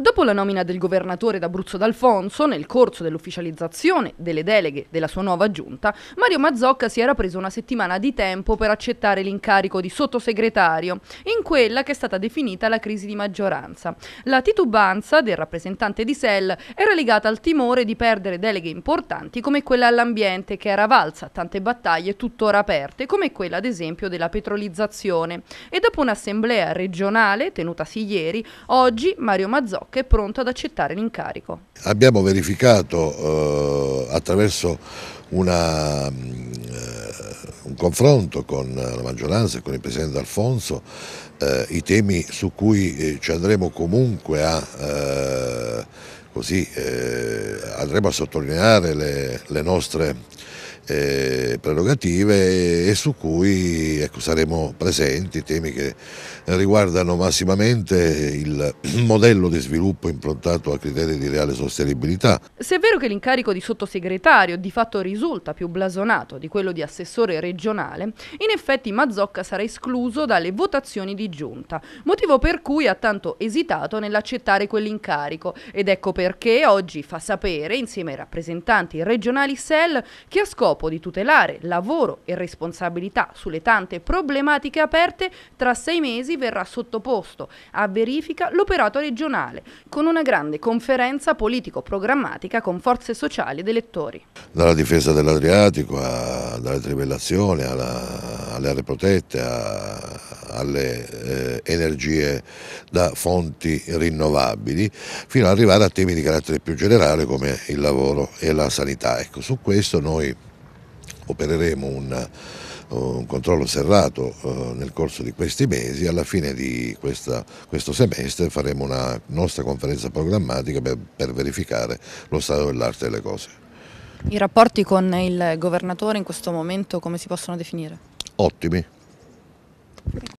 Dopo la nomina del governatore d'Abruzzo D'Alfonso, nel corso dell'ufficializzazione delle deleghe della sua nuova giunta, Mario Mazzocca si era preso una settimana di tempo per accettare l'incarico di sottosegretario in quella che è stata definita la crisi di maggioranza. La titubanza del rappresentante di Sell era legata al timore di perdere deleghe importanti come quella all'ambiente che era valsa a tante battaglie tuttora aperte, come quella ad esempio della petrolizzazione. E dopo un'assemblea regionale tenutasi ieri, oggi Mario Mazzocca che è pronto ad accettare l'incarico. Abbiamo verificato eh, attraverso una, eh, un confronto con la maggioranza e con il Presidente Alfonso eh, i temi su cui eh, ci andremo comunque a eh, così eh, andremo a sottolineare le, le nostre eh, prerogative e, e, su cui ecco, saremo presenti temi che riguardano massimamente il modello di sviluppo improntato a criteri di reale sostenibilità. Se è vero che l'incarico di sottosegretario di fatto risulta più blasonato di quello di assessore regionale, in effetti Mazzocca sarà escluso dalle votazioni di giunta, motivo per cui ha tanto esitato nell'accettare quell'incarico ed ecco per perché oggi fa sapere, insieme ai rappresentanti regionali SEL, che a scopo di tutelare lavoro e responsabilità sulle tante problematiche aperte, tra sei mesi verrà sottoposto a verifica l'operato regionale, con una grande conferenza politico-programmatica con forze sociali ed elettori. Dalla difesa dell'Adriatico, alla trivellazione, alla alle aree protette, a, alle eh, energie da fonti rinnovabili, fino ad arrivare a temi di carattere più generale come il lavoro e la sanità. Ecco, su questo noi opereremo un, un controllo serrato eh, nel corso di questi mesi, alla fine di questa, questo semestre faremo una nostra conferenza programmatica per, per verificare lo stato dell'arte delle cose. I rapporti con il governatore in questo momento come si possono definire? ottimi.